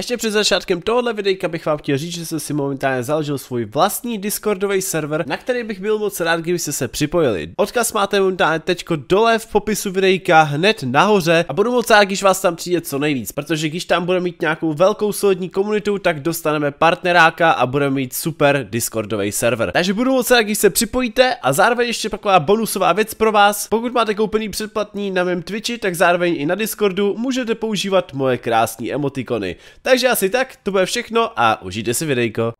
Ještě před začátkem tohoto videa bych vám chtěl říct, že jsem si momentálně založil svůj vlastní Discordový server, na který bych byl moc rád, kdybyste se připojili. Odkaz máte momentálně teďko dole v popisu videa, hned nahoře a budu moc rád, když vás tam přijde co nejvíc, protože když tam budeme mít nějakou velkou solidní komunitu, tak dostaneme partneráka a budeme mít super Discordový server. Takže budu moc rád, když se připojíte a zároveň ještě taková bonusová věc pro vás. Pokud máte koupený předplatný na mém Twitchi, tak zároveň i na Discordu můžete používat moje krásné emotikony. Takže asi tak, to bude všechno a užijte si videjko.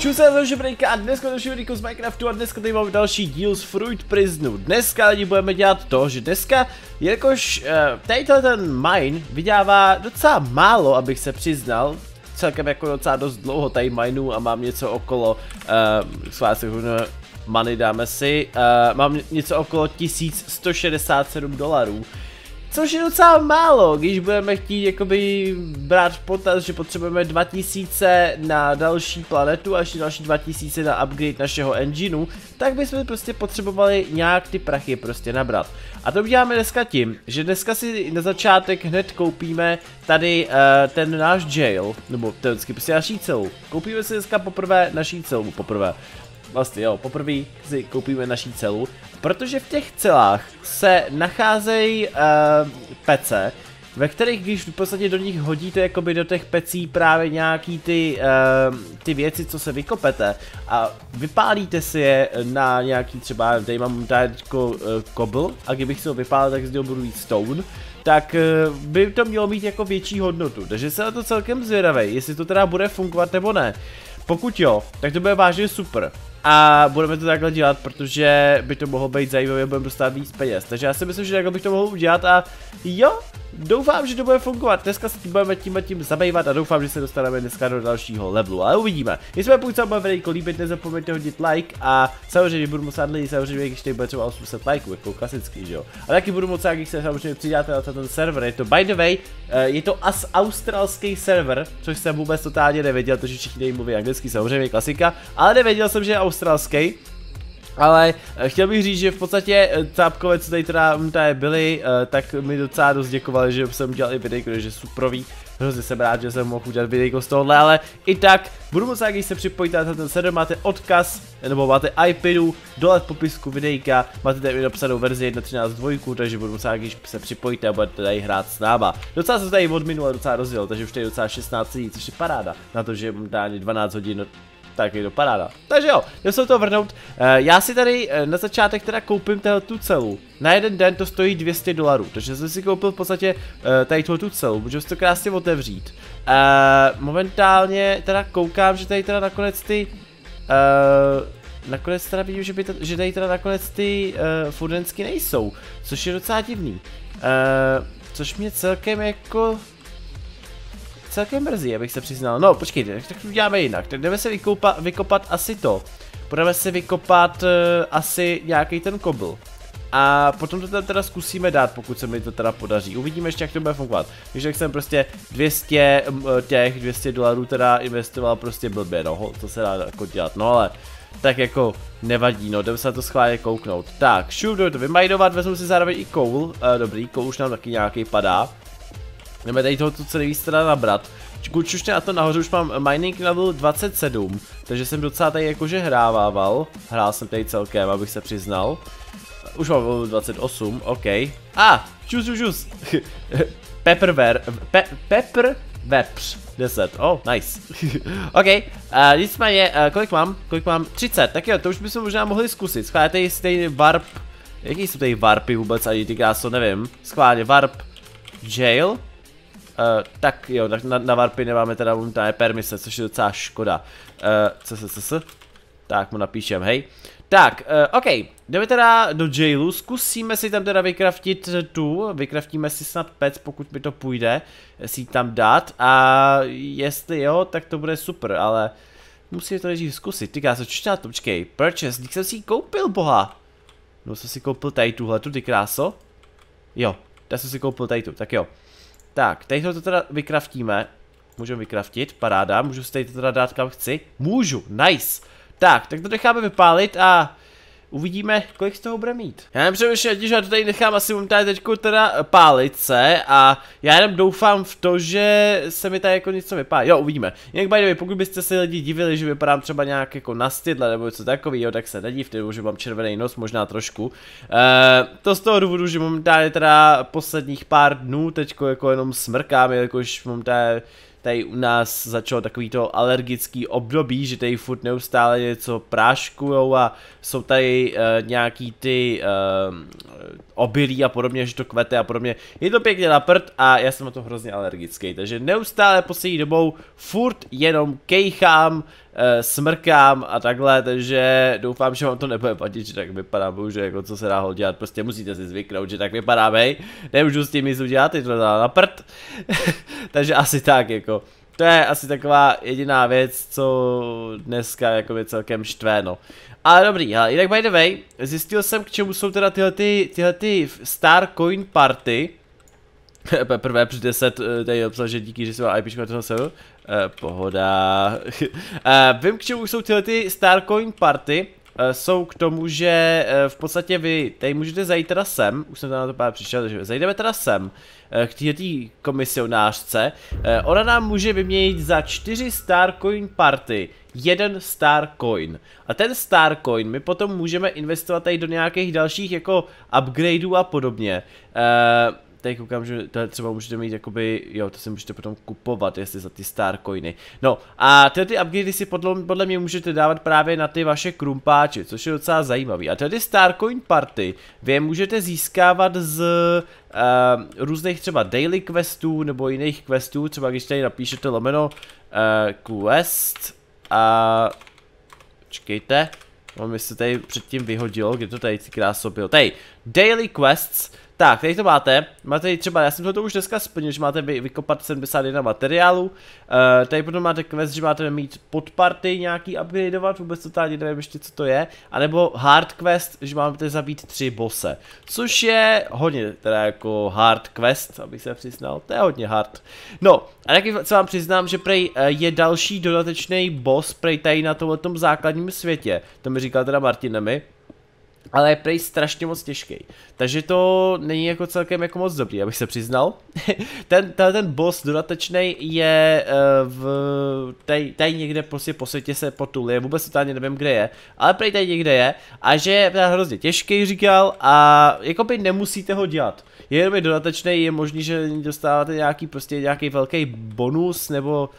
Čus, já jsem a dneska další videjko z Minecraftu a dneska tady máme další díl z Fruit Prisonu. Dneska lidi budeme dělat to, že dneska, jelikož uh, tady ten mine vydává docela málo, abych se přiznal, celkem jako docela dost dlouho tady mineu a mám něco okolo uh, many dáme si. Uh, mám něco okolo 1167 dolarů. Což je docela málo, když budeme chtít jakoby brát v potaz, že potřebujeme 2000 na další planetu a ještě další 2000 na upgrade našeho engineu, tak bychom prostě potřebovali nějak ty prachy prostě nabrat. A to uděláme dneska tím, že dneska si na začátek hned koupíme tady uh, ten náš jail, nebo teoreticky prostě naší celu. Koupíme si dneska poprvé naší celu, poprvé vlastně jo, poprvé si koupíme naší celu, protože v těch celách se nacházejí uh, pece, ve kterých, když v podstatě do nich hodíte jakoby do těch pecí právě nějaký ty, uh, ty věci, co se vykopete a vypálíte si je na nějaký třeba, tady mám tady uh, kobl a kdybych si ho vypálil, tak z něho budu mít stone, tak by to mělo mít jako větší hodnotu. Takže se na to celkem zvědavej, jestli to teda bude fungovat nebo ne. Pokud jo, tak to bude vážně super. A budeme to takhle dělat, protože by to mohlo být zajímavé, budeme dostat víc peněz. Takže já si myslím, že takhle bych to mohl udělat a jo, doufám, že to bude fungovat. Dneska se tím budeme tím a tím zabývat a doufám, že se dostaneme dneska do dalšího levelu, ale uvidíme. Jestli vám pokud se vám videjko líbit, nezapomeňte hodit like a samozřejmě budu moc rád samozřejmě, když tady bude třeba 800 likeů, jako klasický. že jo. A taky budu moc rád, když se samozřejmě přidáte na ten server. Je to by the way, eh, je to as australský server, což jsem vůbec totálně nevěděl, protože všichni mluví anglicky, samozřejmě klasika, ale nevěděl jsem, že je australský. Ale eh, chtěl bych říct, že v podstatě eh, tápkové, co tady teda mm, tady byly, eh, tak mi docela dost děkovali, že jsem dělal i videjko, že suprový. Hrozně jsem rád, že jsem mohl udělat videjko z tohohle, ale i tak budu moc rád, když se připojíte na ten server, máte odkaz, nebo máte iPadu, dole v popisku videjka, máte tady napsanou verzi 1.13.2, takže budu moc rád, když se připojíte a budete tady hrát s náma. Docela jsem tady od minule docela rozdělil, takže už tady docela 16 lidí, což je paráda na to, že mám dáni 12 hodin tak je to paráda. Takže jo, já se to vrnout. Eh, já si tady eh, na začátek teda koupím tahle tu celu. Na jeden den to stojí 200 dolarů, takže jsem si koupil v podstatě eh, tady tu celu, můžu si to krásně otevřít. Momentálně teda koukám, že tady teda nakonec ty nakonec teda vidím, že, by to, že tady teda nakonec ty uh, fudensky nejsou, což je docela divný. Uh, což mě celkem jako celkem brzy, abych se přiznal. No, počkejte, tak to uděláme jinak. Tak jdeme se vykoupa, vykopat asi to. Budeme se vykopat uh, asi nějaký ten kobl. A potom to tam teda zkusíme dát, pokud se mi to teda podaří. Uvidíme ještě, jak to bude fungovat. Když tak jsem prostě 200 eh, těch 200 dolarů teda investoval prostě blbě, no, to se dá jako dělat, no ale tak jako nevadí, no, jdeme se na to schválně kouknout. Tak, šup, no, to vymajdovat, vezmu si zároveň i koul, uh, dobrý, koul už nám taky nějaký padá. Nebo tady toho tu celý víc teda nabrat. Kučušně na to nahoře už mám mining level 27, takže jsem docela tady jakože hrávával. Hrál jsem tady celkem, abych se přiznal. Už mám 28, OK. A, ah, čus, čus, čus. pepper ver, pe, pepper, vepř, 10, oh, nice. OK, uh, nicméně, uh, kolik mám? Kolik mám? 30, tak jo, to už bychom možná mohli zkusit. Schválně tady warp, jaký jsou tady warpy vůbec, ani ty krásno, nevím. Schválně warp, jail, Uh, tak jo, na, na, na varpy nemáme teda momentálně e permise, což je docela škoda. Uh, eh, co Tak mu napíšem, hej. Tak, uh, ok, jdeme teda do jailu, zkusíme si tam teda vykraftit tu, vykraftíme si snad pec, pokud mi to půjde, si tam dát a jestli jo, tak to bude super, ale musíme to nejdřív zkusit, ty se to, počkej, purchase, když jsem si ji koupil, boha. No jsem si koupil tady tuhle, tu ty kráso. Jo, já jsem si koupil tady tu, tak jo. Tak, teď to teda vykraftíme. Můžeme vykraftit, paráda, můžu si tady to teda dát kam chci. Můžu, nice. Tak, tak to necháme vypálit a Uvidíme, kolik z toho bude mít. Já nevím přemýšlím, že já tady nechám asi momentálně teďku teda pálit se a já jenom doufám v to, že se mi tady jako něco vypálí. Jo, uvidíme. Jinak by the way, pokud byste se lidi divili, že vypadám třeba nějak jako stydle nebo něco takového, tak se nedivte, že mám červený nos, možná trošku. E, to z toho důvodu, že momentálně teda posledních pár dnů teďko jako jenom smrkám, jakož momentálně tady u nás začalo takový to alergický období, že tady furt neustále něco práškujou a jsou tady uh, nějaký ty uh, obilí a podobně, že to kvete a podobně. Je to pěkně na prd a já jsem na to hrozně alergický, takže neustále poslední dobou furt jenom kejchám, e, smrkám a takhle, takže doufám, že vám to nebude platit, že tak vypadá, bohužel jako co se dá ho dělat, prostě musíte si zvyknout, že tak vypadá, hej, nemůžu s tím nic udělat, je to na prd, takže asi tak jako. To je asi taková jediná věc, co dneska jako je celkem štvé, no. Ale dobrý, ale jinak by the way, zjistil jsem, k čemu jsou teda tyhle, ty, tyhle ty Star Coin Party. Prvé při 10, eh, tady je obsah, že díky, že jsem měl IP na toho serveru. Eh, pohoda. Eh, vím, k čemu jsou tyhle ty Coin Party. Eh, jsou k tomu, že v podstatě vy tady můžete zajít teda sem, už jsem tam na to pár přišel, takže zajdeme teda sem, eh, k této komisionářce. ona nám může vyměnit za 4 Starcoin Party jeden star coin. A ten star coin my potom můžeme investovat tady do nějakých dalších jako upgradeů a podobně. Uh, tady koukám, že to třeba můžete mít jakoby, jo, to si můžete potom kupovat, jestli za ty star coiny. No a tyhle ty upgradey si podle, podle mě můžete dávat právě na ty vaše krumpáče, což je docela zajímavý. A tady star coin party, vy je můžete získávat z uh, různých třeba daily questů nebo jiných questů, třeba když tady napíšete lomeno uh, quest, a... Čekejte. On mi se tady předtím vyhodil, kde to tady krásobil. Tady, Daily Quests tak, tady to máte, máte třeba, já jsem to už dneska splnil, že máte vykopat 71 materiálu, uh, tady potom máte quest, že máte mít podparty nějaký upgradeovat, vůbec tady nevím ještě co to je, A nebo hard quest, že máte zabít tři bose, což je hodně teda jako hard quest, abych se přiznal, to je hodně hard. No, a taky se vám přiznám, že prej eh, je další dodatečný boss, prej tady na tomhle základním světě, to mi říkal teda Martinemi, ale je prej strašně moc těžký. Takže to není jako celkem jako moc dobrý, abych se přiznal. ten, ten, ten boss dodatečný je uh, v, tady, tady, někde prostě po světě se potuluje, vůbec totálně nevím kde je, ale prej tady někde je a že je hrozně těžký, říkal, a jako by nemusíte ho dělat. Je jenom je dodatečný, je možný, že dostáváte nějaký prostě nějaký velký bonus nebo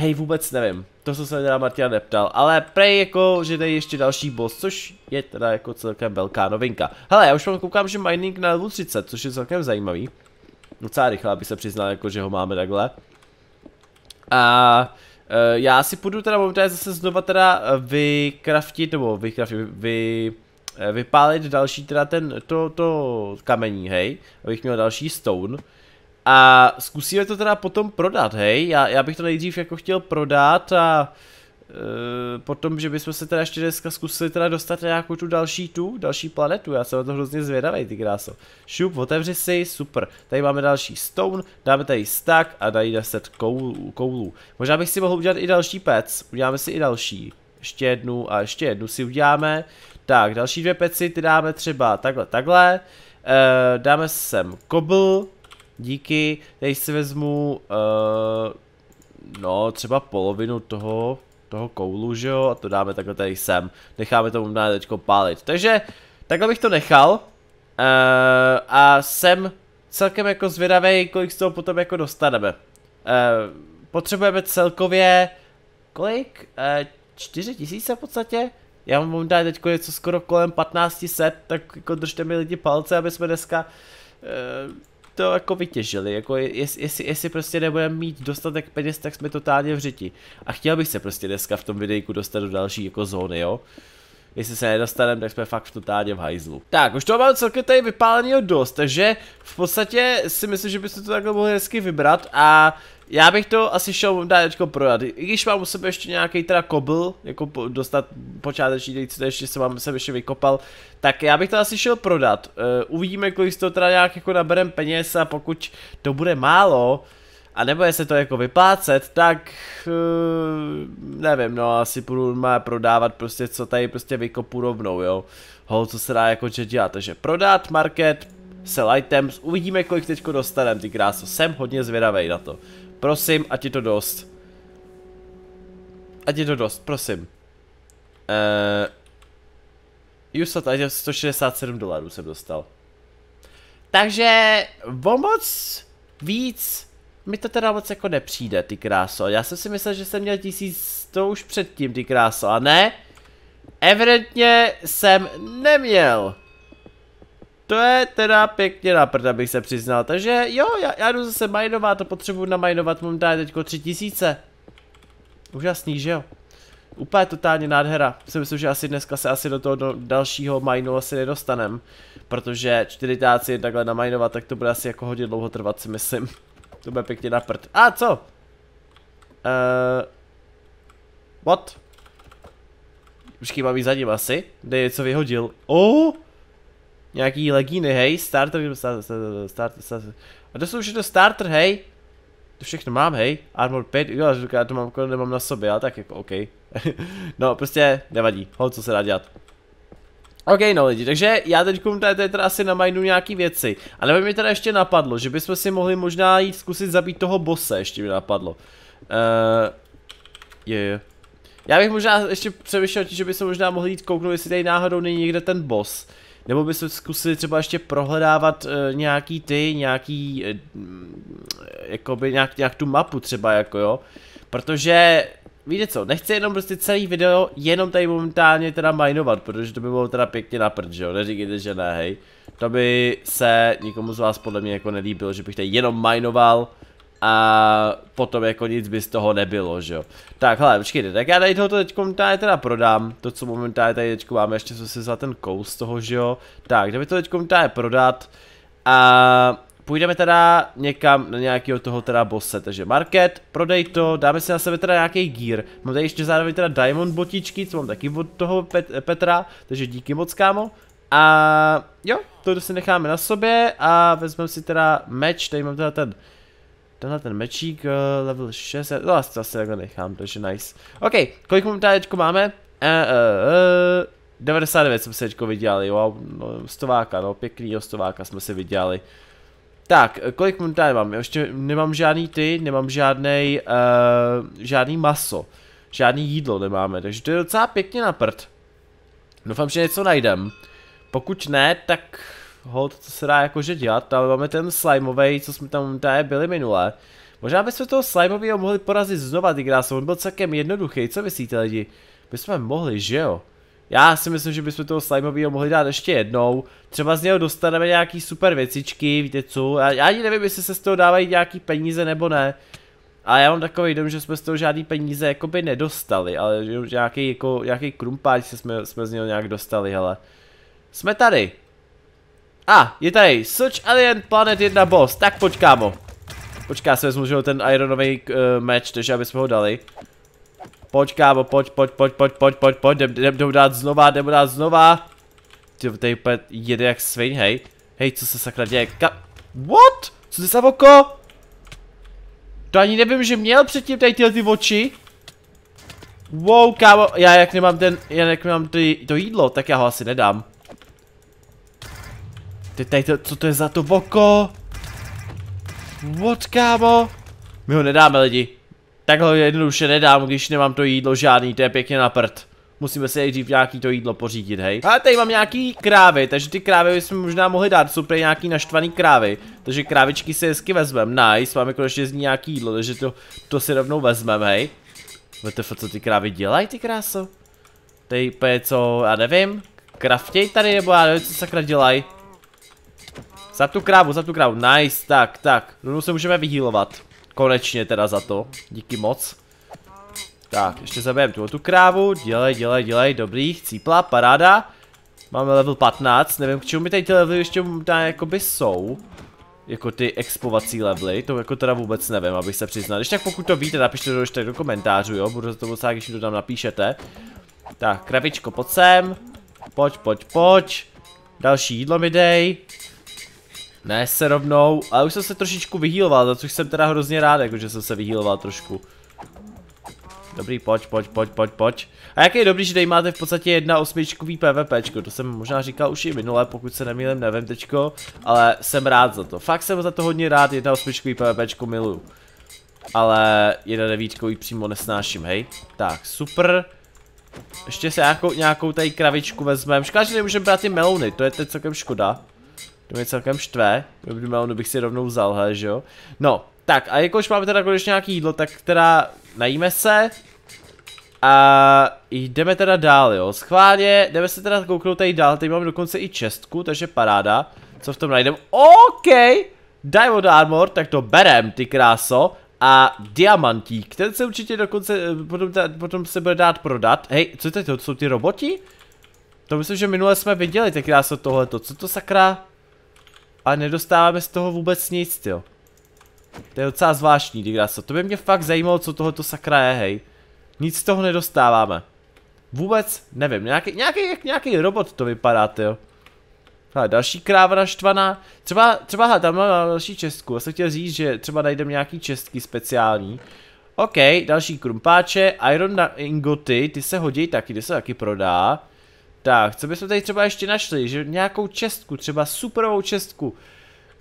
Hej, vůbec nevím. To jsem se teda Martina neptal, ale prej jako, že tady ještě další boss, což je teda jako celkem velká novinka. Hele, já už vám koukám, že mining na level 30, což je celkem zajímavý. Docela rychle, aby se přiznal, jako, že ho máme takhle. A e, já si půjdu teda momentálně zase znova teda e, vykraftit, nebo vykraftit, vy, e, vypálit další teda ten, to, to kamení, hej. Abych měl další stone. A zkusíme to teda potom prodat, hej? Já, já bych to nejdřív jako chtěl prodat a e, potom, že bychom se teda ještě dneska zkusili teda dostat na nějakou tu další tu, další planetu. Já jsem na to hrozně zvědavý, ty kráso. Šup, otevři si, super. Tady máme další stone, dáme tady stack a dají 10 koulů. koulů. Možná bych si mohl udělat i další pec, uděláme si i další. Ještě jednu a ještě jednu si uděláme. Tak, další dvě peci ty dáme třeba takhle, takhle. E, dáme sem kobl, díky, teď si vezmu, uh, no třeba polovinu toho, toho koulu, že jo, a to dáme takhle tady sem. Necháme to možná teďko pálit. Takže, takhle bych to nechal. Uh, a jsem celkem jako zvědavý, kolik z toho potom jako dostaneme. Uh, potřebujeme celkově, kolik? Uh, 4 tisíce v podstatě? Já mám možná teďko něco skoro kolem 1500, tak jako držte mi lidi palce, aby jsme dneska uh, to jako vytěžili, jako jest jestli, jestli prostě nebudeme mít dostatek peněz, tak jsme totálně v řiti. A chtěl bych se prostě dneska v tom videjku dostat do další jako zóny, jo. Jestli se nedostaneme, tak jsme fakt v totálně v hajzlu. Tak, už toho mám celkem tady vypáleného dost, takže v podstatě si myslím, že byste to takhle mohli hezky vybrat a já bych to asi šel dálečko prodat, i když mám u sebe ještě nějaký teda kobl, jako po, dostat počáteční dejce, ještě se mám se ještě vykopal, tak já bych to asi šel prodat. Uh, uvidíme, kolik z toho teda nějak jako naberem peněz a pokud to bude málo, a nebo se to jako vyplácet, tak uh, nevím, no asi budu má prodávat prostě, co tady prostě vykopu rovnou, jo. Hol, co se dá jako že dělat, takže prodat, market, sell items, uvidíme kolik teďko dostanem, ty kráso, jsem hodně zvědavý na to. Prosím, ať je to dost. Ať je to dost, prosím. Uh, Usat 167 dolarů jsem dostal. Takže o moc víc mi to teda moc jako nepřijde, ty kráso. Já jsem si myslel, že jsem měl To už předtím, ty kráso, a ne? Evidentně jsem neměl. To je teda pěkně na prd, abych se přiznal. Takže jo, já, já jdu zase minovat, to na namajnovat, mám tady teďko tři tisíce. Úžasný, že jo? Úplně totálně nádhera. Si myslím, že asi dneska se asi do toho do dalšího mineu asi nedostanem. Protože čtyři táci takhle namajnovat, tak to bude asi jako hodně dlouho trvat, si myslím. To bude pěkně na prd. A co? Uh, what? Počkej, mám jí za ním asi. Kde co vyhodil. Oh! Nějaký legíny, hej, starter, starter, starter, starter. A to jsou všechno starter, hej. To všechno mám, hej. Armor 5, jo, já to mám, jako nemám na sobě, ale tak jako, OK. no, prostě nevadí, ho, co se dá dělat. OK, no lidi, takže já teď tady, tady teda asi namajnu nějaký věci. A nebo mi teda ještě napadlo, že bychom si mohli možná jít zkusit zabít toho bose, ještě mi napadlo. Uh, je, je. Já bych možná ještě přemýšlel, že bychom možná mohli jít kouknout, jestli tady náhodou není někde ten boss. Nebo byste zkusili třeba ještě prohledávat e, nějaký ty, nějaký, e, jakoby nějak, nějak tu mapu třeba jako jo. Protože víte co, nechci jenom prostě celý video jenom tady momentálně teda minovat, protože to by bylo teda pěkně na prd, že jo, neříkejte, že ne, hej. To by se nikomu z vás podle mě jako nelíbilo, že bych tady jenom minoval, a potom jako nic by z toho nebylo, že jo. Tak, hele, počkejte, tak já tady tohoto teď momentálně teda prodám, to co momentálně tady teď máme, ještě co si za ten kous toho, že jo. Tak, jdeme to teď momentálně prodat a půjdeme teda někam na nějakého toho teda bosse, takže market, prodej to, dáme si na sebe teda nějaký gear, mám tady ještě zároveň teda diamond botičky, co mám taky od toho Pet Petra, takže díky moc kámo, a jo, to si necháme na sobě a vezmeme si teda meč, tady mám teda ten Tenhle ten mečík, uh, level 6, no, to asi zase takhle nechám, to je nice. OK, kolik momentálně máme? Uh, uh, uh, 99 jsme se teďko vydělali, wow, no, stováka, no pěkný stováka jsme se vydělali. Tak, eh, kolik momentálně mám? Ještě nemám žádný ty, nemám žádný uh, eh, žádný maso. Žádný jídlo nemáme, takže to je docela pěkně na prd. Doufám, že něco najdem. Pokud ne, tak hold, co se dá jakože dělat, ale máme ten slimeový, co jsme tam tady byli minule. Možná bychom toho slimeového mohli porazit znova, ty krásy, on byl celkem jednoduchý, co myslíte lidi? Bychom mohli, že jo? Já si myslím, že bychom toho slimeového mohli dát ještě jednou. Třeba z něho dostaneme nějaký super věcičky, víte co? Já, já ani nevím, jestli se z toho dávají nějaký peníze nebo ne. A já mám takový dom, že jsme z toho žádný peníze jakoby nedostali, ale že nějaký, jako, nějaký krumpáč jsme, jsme z něho nějak dostali, hele. Jsme tady. A, je tady Search Alien Planet 1 boss, tak pojď kámo. Počká, se vezmu, že ten ironový uh, eh, meč, takže aby jsme ho dali. Pojď kámo, pojď, pojď, pojď, pojď, pojď, pojď, pojď, jdem, jdem, jdem dát znova, jdem dát znova. Ty, tady úplně jede jak svin, hej. Hej, co se sakra děje, ka... What? Co ty savoko? To ani nevím, že měl předtím tady tyhle ty oči. Wow, kámo, já jak nemám ten, já jak nemám ty, to jídlo, tak já ho asi nedám. Ty tady to, co to je za to voko? What, kámo? My ho nedáme, lidi. Takhle jednoduše nedám, když nemám to jídlo žádný, to je pěkně na prd. Musíme si nejdřív nějaký to jídlo pořídit, hej. Ale tady mám nějaký krávy, takže ty krávy bychom možná mohli dát, jsou tady nějaký naštvaný krávy. Takže krávičky si hezky vezmeme, nice, máme konečně z ní nějaký jídlo, takže to, to si rovnou vezmeme, hej. Vete, co ty krávy dělají, ty kráso? Tady je co, já nevím, kraftěj tady, nebo já nevím, co sakra dělají. Za tu krávu, za tu krávu, nice, tak, tak. no, se můžeme vyhýlovat. Konečně teda za to, díky moc. Tak, ještě zabijem tu krávu, dělej, dělej, dělej, dobrý, cípla, paráda. Máme level 15, nevím k čemu mi tady ty levely ještě dá jakoby jsou. Jako ty expovací levely, to jako teda vůbec nevím, abych se přiznal. Když tak pokud to víte, napište to ještě do komentářů, jo, budu za to docela, když mi to tam napíšete. Tak, kravičko, pojď sem. Pojď, pojď, pojď. Další jídlo mi dej. Ne, se rovnou, ale už jsem se trošičku vyhýloval, za což jsem teda hrozně rád, jakože jsem se vyhýloval trošku. Dobrý, pojď, pojď, pojď, pojď, pojď. A jak je dobrý, že tady máte v podstatě jedna osmičkový PvPčko, to jsem možná říkal už i minule, pokud se nemýlím, nevím teďko, ale jsem rád za to. Fakt jsem za to hodně rád, jedna osmičkový PvPčko miluju. Ale jedna devítkový přímo nesnáším, hej. Tak, super. Ještě se nějakou, nějakou tady kravičku vezmeme. Škoda, že nemůžeme brát ty melony, to je teď celkem škoda. To mě celkem štve, kdyby bych si rovnou vzal, he, že jo. No, tak a jakož máme teda konečně nějaký jídlo, tak teda najíme se. A jdeme teda dál, jo. Schválně, jdeme se teda kouknout tady dál, tady máme dokonce i čestku, takže paráda. Co v tom najdeme? OK! Diamond Armor, tak to berem, ty kráso. A diamantík, ten se určitě dokonce, eh, potom, ta, potom se bude dát prodat. Hej, co to, to jsou ty roboti? To myslím, že minule jsme viděli, ty kráso tohleto, co to sakra? A nedostáváme z toho vůbec nic, jo. To je docela zvláštní, digraso. To by mě fakt zajímalo, co tohoto sakra je, hej. Nic z toho nedostáváme. Vůbec nevím, nějaký, nějaký, nějaký robot to vypadá, jo. Hele, další kráva naštvaná. Třeba, třeba hele, tam mám další čestku. Já jsem chtěl říct, že třeba najdeme nějaký čestky speciální. OK, další krumpáče, iron na ingoty, ty se hodí taky, ty se taky prodá. Tak, co bychom tady třeba ještě našli, že nějakou čestku, třeba superovou čestku,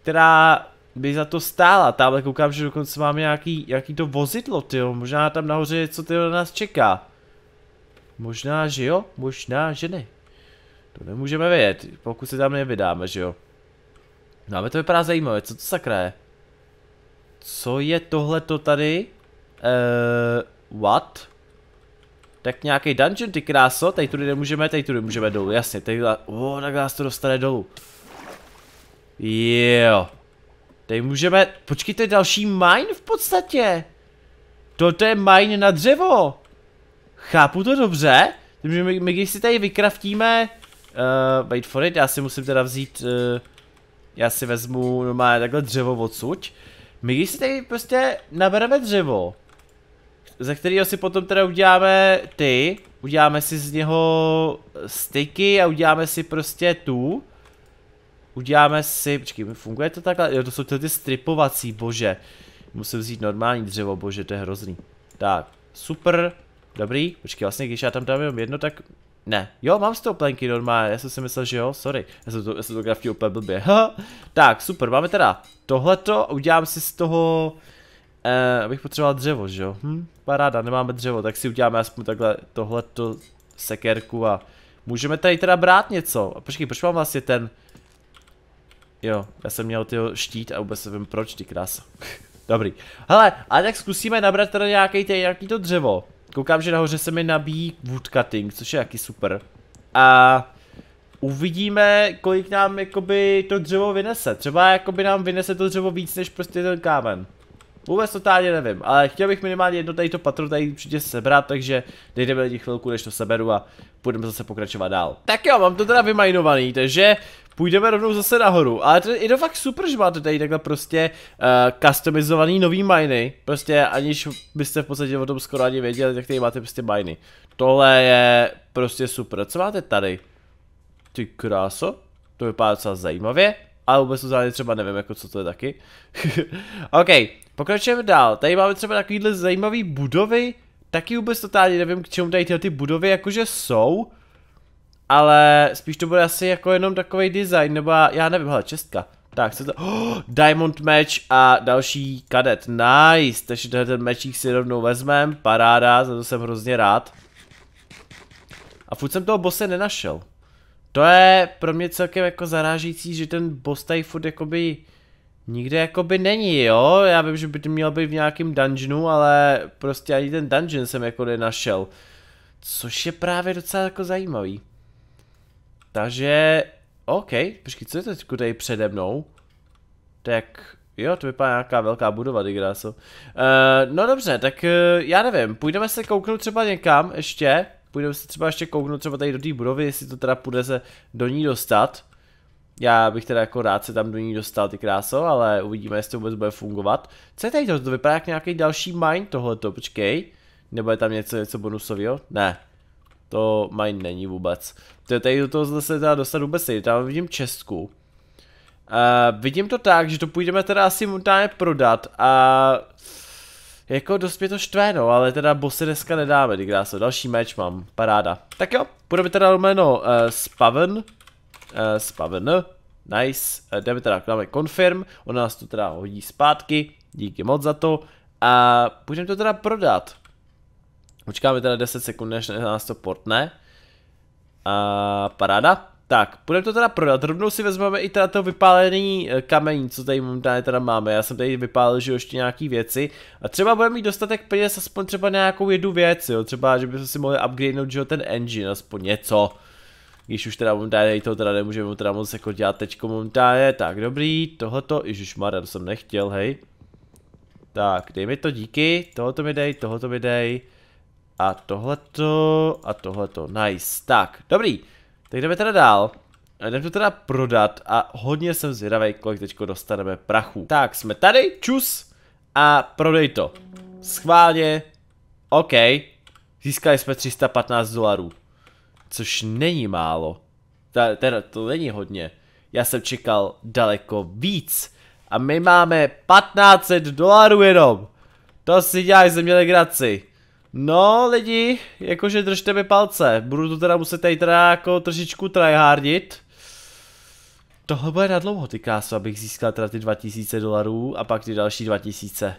která by za to stála. Tamhle koukám, že dokonce máme nějaký, nějaký to vozidlo, tyjo. Možná tam nahoře co ty na nás čeká. Možná, že jo, možná, že ne. To nemůžeme vědět, pokud se tam nevydáme, že jo. No ale to vypadá zajímavé, co to sakra je? Co je tohleto tady? Eee, eh, what? Tak nějaký dungeon, ty kráso, tady tudy nemůžeme, tady tudy můžeme dolů, jasně, tady, o, tak nás to dostane dolů. Jo. Tady můžeme, počkejte, další mine v podstatě. Toto je mine na dřevo. Chápu to dobře? Takže my, my když si tady vykraftíme, uh, wait for it, já si musím teda vzít, uh, já si vezmu normálně takhle dřevo odsuť. My když si tady prostě nabereme dřevo, ze kterého si potom teda uděláme ty, uděláme si z něho styky a uděláme si prostě tu. Uděláme si, počkej, funguje to takhle? Jo, to jsou ty stripovací, bože. Musím vzít normální dřevo, bože, to je hrozný. Tak, super, dobrý, počkej, vlastně když já tam dám jenom jedno, tak ne. Jo, mám z toho plenky normálně, já jsem si myslel, že jo, sorry. Já jsem to, já jsem to graftil úplně blbě. tak, super, máme teda tohleto udělám si z toho... Eh, abych potřeboval dřevo, že jo? Hm? paráda, nemáme dřevo, tak si uděláme aspoň takhle tohleto sekerku a můžeme tady teda brát něco. A počkej, proč mám vlastně ten... Jo, já jsem měl tyho štít a vůbec nevím proč, ty krása. Dobrý. Hele, a tak zkusíme nabrat teda nějaký, tě, nějaký to dřevo. Koukám, že nahoře se mi nabíjí woodcutting, což je jaký super. A uvidíme, kolik nám jakoby to dřevo vynese. Třeba jakoby nám vynese to dřevo víc než prostě ten kámen. Vůbec totálně nevím, ale chtěl bych minimálně jedno tady to patro tady určitě sebrat, takže dejdeme lidi chvilku, než to seberu a půjdeme zase pokračovat dál. Tak jo, mám to teda vymajnovaný, takže půjdeme rovnou zase nahoru. Ale to je to fakt super, že máte tady takhle prostě uh, customizovaný nový miny. Prostě aniž byste v podstatě o tom skoro ani věděli, tak tady máte prostě miny. Tohle je prostě super. Co máte tady? Ty kráso? To vypadá docela zajímavě. Ale vůbec to třeba nevím, jako co to je taky. OK, Pokračujeme dál. Tady máme třeba takovýhle zajímavý budovy. Taky vůbec totálně nevím, k čemu tady tyhle ty budovy jakože jsou. Ale spíš to bude asi jako jenom takový design, nebo já nevím, hele, čestka. Tak, se to... Oh, Diamond Match a další kadet, nice, takže tenhle ten mečík si rovnou vezmem, paráda, za to jsem hrozně rád. A furt jsem toho bose nenašel. To je pro mě celkem jako zarážící, že ten boss tady furt jakoby... Uh, nikde jakoby není, jo? Já vím, že by to mělo být v nějakém dungeonu, ale prostě ani ten dungeon jsem jako nenašel. Což je právě docela jako zajímavý. Takže, OK, počkej, co je to teď tady přede mnou? Tak, jo, to vypadá nějaká velká budova, digráso. Uh, eh, no dobře, tak uh, já nevím, půjdeme se kouknout třeba někam ještě. Půjdeme se třeba ještě kouknout třeba tady do té budovy, jestli to teda půjde se do ní dostat. Já bych teda jako rád se tam do ní dostal, ty kráso, ale uvidíme, jestli to vůbec bude fungovat. Co je tady to? To vypadá jak nějaký další mine tohleto, počkej. Nebo je tam něco, něco bonusového? Ne. To mine není vůbec. To je tady do toho zase teda dostat vůbec nejde. Tam vidím čestku. Uh, eh, vidím to tak, že to půjdeme teda asi momentálně prodat a... Jako dost mě to štve, no, ale teda bossy dneska nedáme, ty kráso. Další meč mám, paráda. Tak jo, půjdeme teda jméno uh, Spaven. Eh, Pavel. nice, eh, jdeme teda dáme confirm, ona nás to teda hodí zpátky, díky moc za to a můžeme to teda prodat. Počkáme teda 10 sekund, než nás to portne. A paráda. Tak, půjdeme to teda prodat, rovnou si vezmeme i teda to vypálený eh, kamení, co tady momentálně teda máme, já jsem tady vypálil, že ještě nějaký věci a třeba budeme mít dostatek peněz aspoň třeba nějakou jednu věc, jo, třeba, že bychom si mohli upgradenout, že jo, ten engine, aspoň něco. Když už teda momentálně to teda nemůžeme teda moc jako dělat teďko momentálně, tak dobrý, tohoto, ježišmarja, to jsem nechtěl, hej. Tak, dej mi to díky, tohoto mi dej, tohoto mi dej. A tohleto, a tohleto, nice, tak, dobrý. Tak jdeme teda dál. A jdeme to teda prodat a hodně jsem zvědavý, kolik teďko dostaneme prachu. Tak, jsme tady, čus. A prodej to. Schválně. OK. Získali jsme 315 dolarů což není málo. Ta, teda to není hodně. Já jsem čekal daleko víc. A my máme 1500 dolarů jenom. To si děláš ze mě legraci. No lidi, jakože držte mi palce. Budu to teda muset tady teda jako trošičku tryhardit. Tohle bude na dlouho ty krásu, abych získal teda ty 2000 dolarů a pak ty další 2000.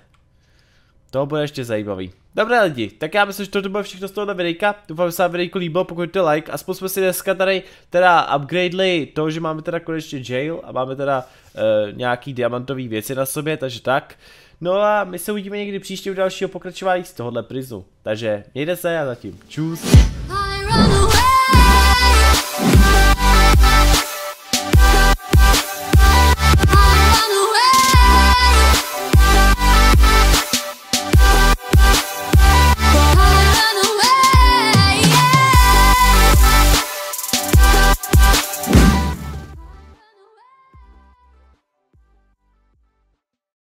To bude ještě zajímavý. Dobré lidi, tak já myslím, že to bylo všechno z tohohle videjka. Doufám, že se vám videjku líbilo, pokud to like. Aspoň jsme si dneska tady teda upgradeli to, že máme teda konečně jail a máme teda uh, nějaký diamantový věci na sobě, takže tak. No a my se uvidíme někdy příště u dalšího pokračování z tohohle prizu. Takže mějte se a zatím čus. Hi.